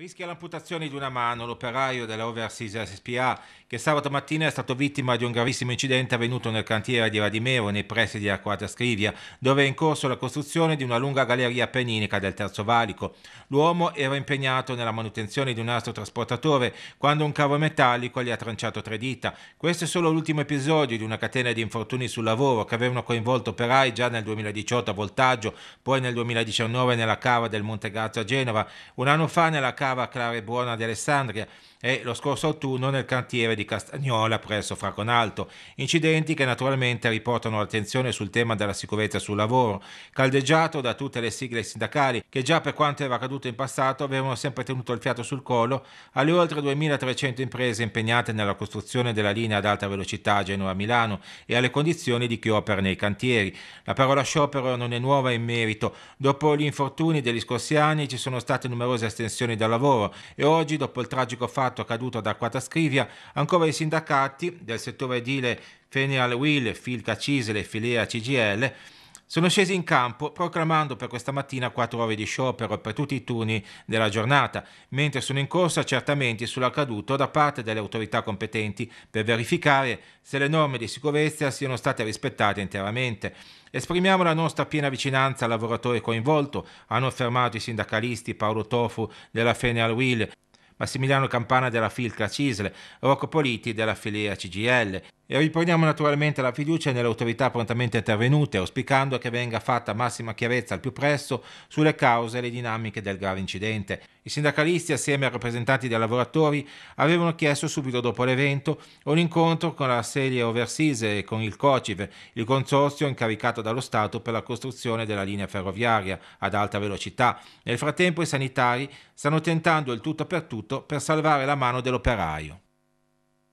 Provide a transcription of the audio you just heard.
Rischia l'amputazione di una mano l'operaio della Overseas SPA che sabato mattina è stato vittima di un gravissimo incidente avvenuto nel cantiere di Radimero nei pressi di Arquata Scrivia, dove è in corso la costruzione di una lunga galleria penninica del Terzo Valico. L'uomo era impegnato nella manutenzione di un astro trasportatore quando un cavo metallico gli ha tranciato tre dita. Questo è solo l'ultimo episodio di una catena di infortuni sul lavoro che avevano coinvolto operai già nel 2018 a Voltaggio, poi nel 2019 nella cava del Montegazzo a Genova, un anno fa nella cava cava Buona di Alessandria e lo scorso autunno nel cantiere di Castagnola presso Fraconalto, incidenti che naturalmente riportano l'attenzione sul tema della sicurezza sul lavoro, caldeggiato da tutte le sigle sindacali che già per quanto era accaduto in passato avevano sempre tenuto il fiato sul collo alle oltre 2.300 imprese impegnate nella costruzione della linea ad alta velocità Genova-Milano e alle condizioni di chi opera nei cantieri. La parola sciopero non è nuova in merito, dopo gli infortuni degli scorsi anni ci sono state numerose estensioni dal lavoro lavoro e oggi, dopo il tragico fatto accaduto ad Scrivia, ancora i sindacati del settore edile Fenial Will, Filca Cisle e Filea CGL sono scesi in campo proclamando per questa mattina 4 ore di sciopero per tutti i turni della giornata, mentre sono in corso accertamenti sull'accaduto da parte delle autorità competenti per verificare se le norme di sicurezza siano state rispettate interamente. Esprimiamo la nostra piena vicinanza al lavoratore coinvolto, hanno affermato i sindacalisti Paolo Tofu della Feneal Will, Massimiliano Campana della Filca Cisle, Rocco Politi della filiera CGL. E riponiamo naturalmente la fiducia nelle autorità prontamente intervenute, auspicando che venga fatta massima chiarezza al più presto sulle cause e le dinamiche del grave incidente. I sindacalisti, assieme ai rappresentanti dei lavoratori, avevano chiesto subito dopo l'evento un incontro con la serie Overseas e con il COCIV, il consorzio incaricato dallo Stato per la costruzione della linea ferroviaria ad alta velocità. Nel frattempo i sanitari stanno tentando il tutto per tutto per salvare la mano dell'operaio.